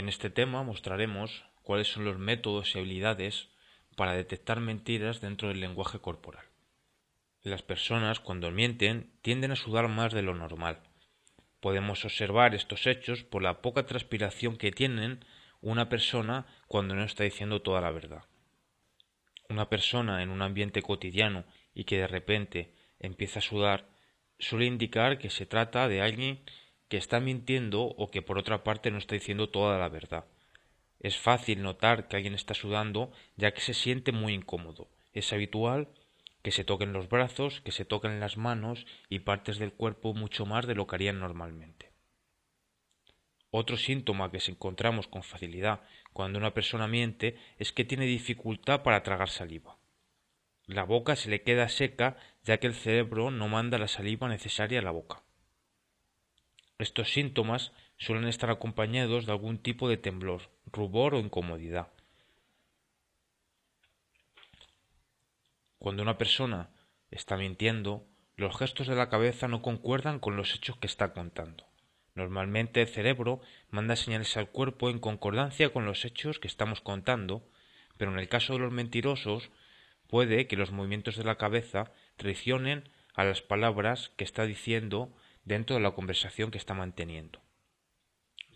En este tema mostraremos cuáles son los métodos y habilidades para detectar mentiras dentro del lenguaje corporal. Las personas cuando mienten tienden a sudar más de lo normal. Podemos observar estos hechos por la poca transpiración que tienen una persona cuando no está diciendo toda la verdad. Una persona en un ambiente cotidiano y que de repente empieza a sudar suele indicar que se trata de alguien que está mintiendo o que por otra parte no está diciendo toda la verdad. Es fácil notar que alguien está sudando ya que se siente muy incómodo. Es habitual que se toquen los brazos, que se toquen las manos y partes del cuerpo mucho más de lo que harían normalmente. Otro síntoma que se encontramos con facilidad cuando una persona miente es que tiene dificultad para tragar saliva. La boca se le queda seca ya que el cerebro no manda la saliva necesaria a la boca. Estos síntomas suelen estar acompañados de algún tipo de temblor, rubor o incomodidad. Cuando una persona está mintiendo, los gestos de la cabeza no concuerdan con los hechos que está contando. Normalmente el cerebro manda señales al cuerpo en concordancia con los hechos que estamos contando, pero en el caso de los mentirosos puede que los movimientos de la cabeza traicionen a las palabras que está diciendo dentro de la conversación que está manteniendo.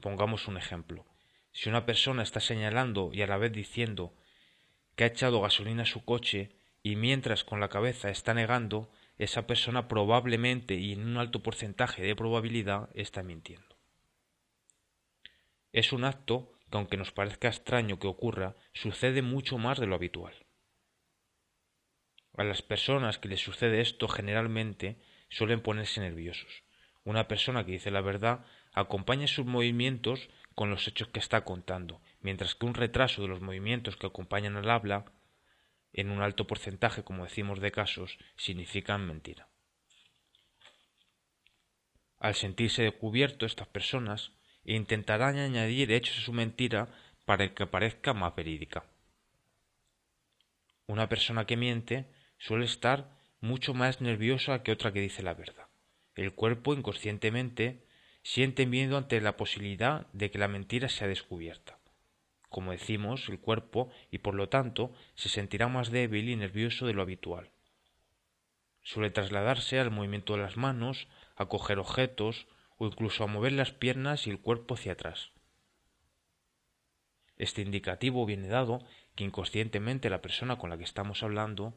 Pongamos un ejemplo. Si una persona está señalando y a la vez diciendo que ha echado gasolina a su coche y mientras con la cabeza está negando, esa persona probablemente y en un alto porcentaje de probabilidad está mintiendo. Es un acto que aunque nos parezca extraño que ocurra, sucede mucho más de lo habitual. A las personas que les sucede esto generalmente suelen ponerse nerviosos. Una persona que dice la verdad acompaña sus movimientos con los hechos que está contando, mientras que un retraso de los movimientos que acompañan al habla, en un alto porcentaje, como decimos, de casos, significan mentira. Al sentirse descubierto, estas personas intentarán añadir hechos a su mentira para que parezca más verídica. Una persona que miente suele estar mucho más nerviosa que otra que dice la verdad el cuerpo inconscientemente siente miedo ante la posibilidad de que la mentira sea descubierta. Como decimos, el cuerpo, y por lo tanto, se sentirá más débil y nervioso de lo habitual. Suele trasladarse al movimiento de las manos, a coger objetos o incluso a mover las piernas y el cuerpo hacia atrás. Este indicativo viene dado que inconscientemente la persona con la que estamos hablando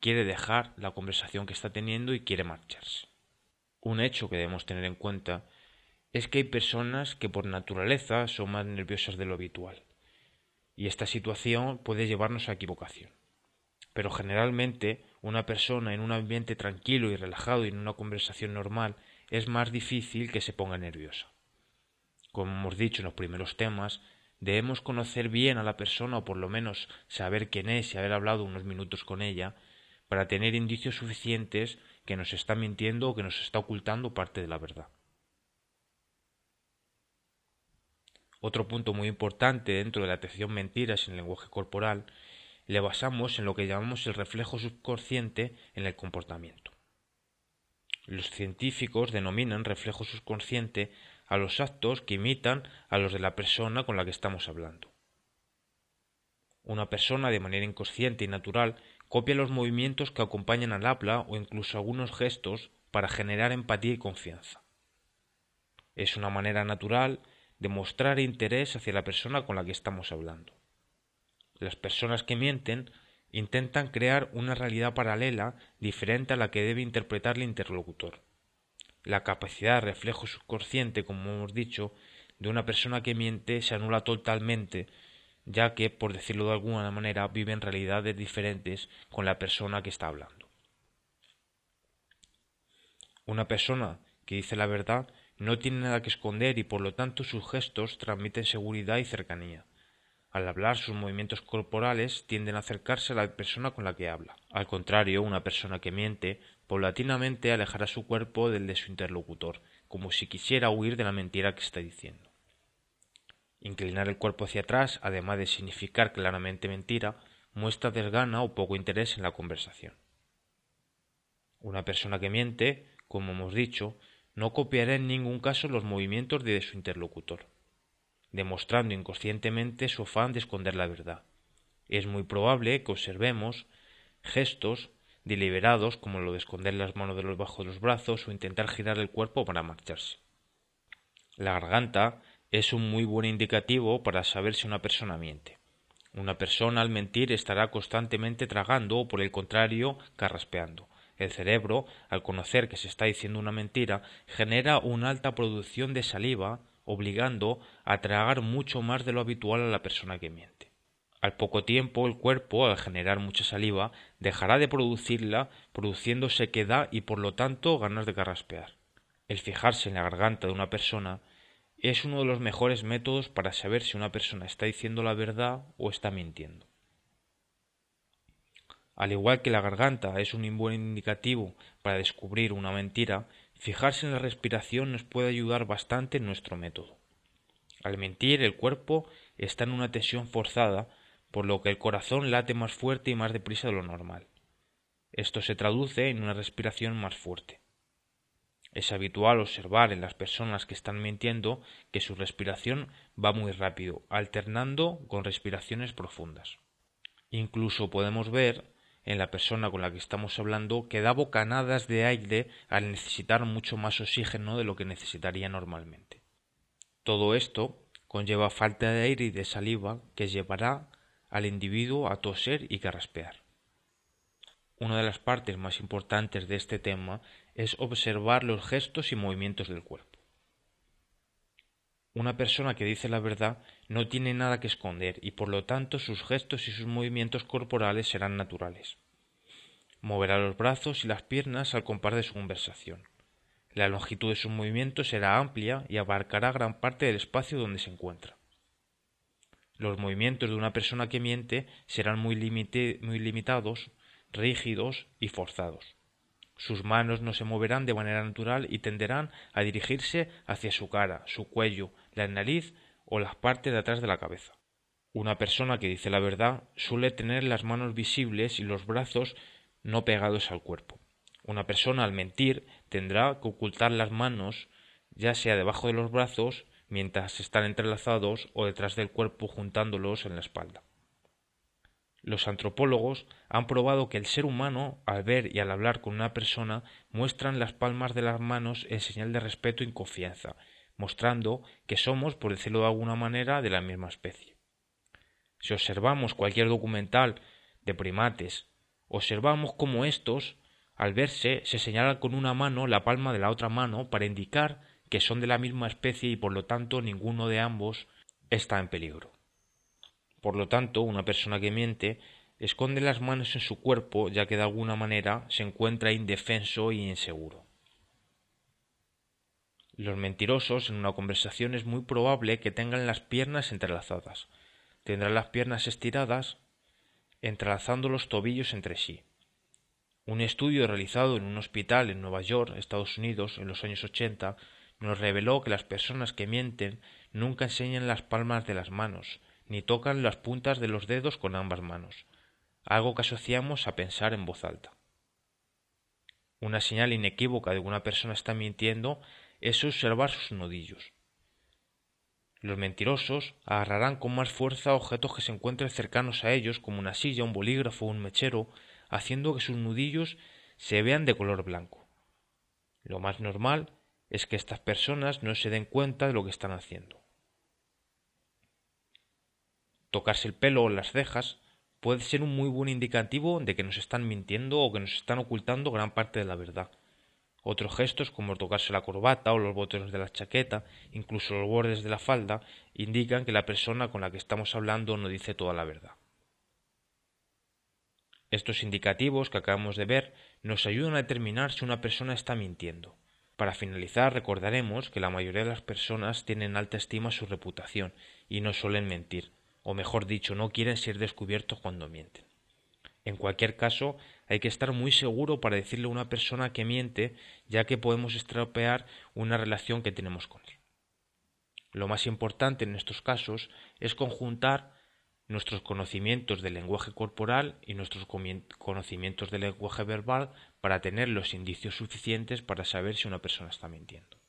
quiere dejar la conversación que está teniendo y quiere marcharse. Un hecho que debemos tener en cuenta es que hay personas que por naturaleza son más nerviosas de lo habitual, y esta situación puede llevarnos a equivocación. Pero generalmente una persona en un ambiente tranquilo y relajado y en una conversación normal es más difícil que se ponga nerviosa. Como hemos dicho en los primeros temas, debemos conocer bien a la persona o por lo menos saber quién es y haber hablado unos minutos con ella para tener indicios suficientes que nos está mintiendo o que nos está ocultando parte de la verdad. Otro punto muy importante dentro de la atención mentiras en el lenguaje corporal le basamos en lo que llamamos el reflejo subconsciente en el comportamiento. Los científicos denominan reflejo subconsciente a los actos que imitan a los de la persona con la que estamos hablando. Una persona de manera inconsciente y natural Copia los movimientos que acompañan al habla o incluso algunos gestos para generar empatía y confianza. Es una manera natural de mostrar interés hacia la persona con la que estamos hablando. Las personas que mienten intentan crear una realidad paralela diferente a la que debe interpretar el interlocutor. La capacidad de reflejo subconsciente, como hemos dicho, de una persona que miente se anula totalmente ya que, por decirlo de alguna manera, viven realidades diferentes con la persona que está hablando. Una persona que dice la verdad no tiene nada que esconder y por lo tanto sus gestos transmiten seguridad y cercanía. Al hablar, sus movimientos corporales tienden a acercarse a la persona con la que habla. Al contrario, una persona que miente, paulatinamente alejará su cuerpo del de su interlocutor, como si quisiera huir de la mentira que está diciendo. Inclinar el cuerpo hacia atrás, además de significar claramente mentira, muestra desgana o poco interés en la conversación. Una persona que miente, como hemos dicho, no copiará en ningún caso los movimientos de su interlocutor, demostrando inconscientemente su afán de esconder la verdad. Es muy probable que observemos gestos deliberados como lo de esconder las manos de los bajo de los brazos o intentar girar el cuerpo para marcharse. La garganta es un muy buen indicativo para saber si una persona miente. Una persona al mentir estará constantemente tragando o por el contrario carraspeando. El cerebro, al conocer que se está diciendo una mentira, genera una alta producción de saliva, obligando a tragar mucho más de lo habitual a la persona que miente. Al poco tiempo, el cuerpo, al generar mucha saliva, dejará de producirla, produciendo sequedad y por lo tanto ganas de carraspear. El fijarse en la garganta de una persona es uno de los mejores métodos para saber si una persona está diciendo la verdad o está mintiendo. Al igual que la garganta es un buen indicativo para descubrir una mentira, fijarse en la respiración nos puede ayudar bastante en nuestro método. Al mentir, el cuerpo está en una tensión forzada, por lo que el corazón late más fuerte y más deprisa de lo normal. Esto se traduce en una respiración más fuerte. Es habitual observar en las personas que están mintiendo que su respiración va muy rápido, alternando con respiraciones profundas. Incluso podemos ver en la persona con la que estamos hablando que da bocanadas de aire al necesitar mucho más oxígeno de lo que necesitaría normalmente. Todo esto conlleva falta de aire y de saliva que llevará al individuo a toser y carraspear. Una de las partes más importantes de este tema es observar los gestos y movimientos del cuerpo. Una persona que dice la verdad no tiene nada que esconder y por lo tanto sus gestos y sus movimientos corporales serán naturales. Moverá los brazos y las piernas al compás de su conversación. La longitud de sus movimientos será amplia y abarcará gran parte del espacio donde se encuentra. Los movimientos de una persona que miente serán muy limitados, rígidos y forzados. Sus manos no se moverán de manera natural y tenderán a dirigirse hacia su cara, su cuello, la nariz o las partes de atrás de la cabeza. Una persona que dice la verdad suele tener las manos visibles y los brazos no pegados al cuerpo. Una persona al mentir tendrá que ocultar las manos, ya sea debajo de los brazos, mientras están entrelazados o detrás del cuerpo juntándolos en la espalda. Los antropólogos han probado que el ser humano, al ver y al hablar con una persona, muestran las palmas de las manos en señal de respeto y confianza, mostrando que somos, por decirlo de alguna manera, de la misma especie. Si observamos cualquier documental de primates, observamos cómo estos, al verse, se señalan con una mano la palma de la otra mano para indicar que son de la misma especie y por lo tanto ninguno de ambos está en peligro. Por lo tanto, una persona que miente esconde las manos en su cuerpo ya que de alguna manera se encuentra indefenso y inseguro. Los mentirosos en una conversación es muy probable que tengan las piernas entrelazadas. Tendrán las piernas estiradas, entrelazando los tobillos entre sí. Un estudio realizado en un hospital en Nueva York, Estados Unidos, en los años 80, nos reveló que las personas que mienten nunca enseñan las palmas de las manos, ni tocan las puntas de los dedos con ambas manos, algo que asociamos a pensar en voz alta. Una señal inequívoca de que una persona está mintiendo es observar sus nudillos. Los mentirosos agarrarán con más fuerza objetos que se encuentren cercanos a ellos, como una silla, un bolígrafo, o un mechero, haciendo que sus nudillos se vean de color blanco. Lo más normal es que estas personas no se den cuenta de lo que están haciendo. Tocarse el pelo o las cejas puede ser un muy buen indicativo de que nos están mintiendo o que nos están ocultando gran parte de la verdad. Otros gestos, como tocarse la corbata o los botones de la chaqueta, incluso los bordes de la falda, indican que la persona con la que estamos hablando no dice toda la verdad. Estos indicativos que acabamos de ver nos ayudan a determinar si una persona está mintiendo. Para finalizar, recordaremos que la mayoría de las personas tienen alta estima su reputación y no suelen mentir, o mejor dicho, no quieren ser descubiertos cuando mienten. En cualquier caso, hay que estar muy seguro para decirle a una persona que miente, ya que podemos estropear una relación que tenemos con él. Lo más importante en estos casos es conjuntar nuestros conocimientos del lenguaje corporal y nuestros conocimientos del lenguaje verbal para tener los indicios suficientes para saber si una persona está mintiendo.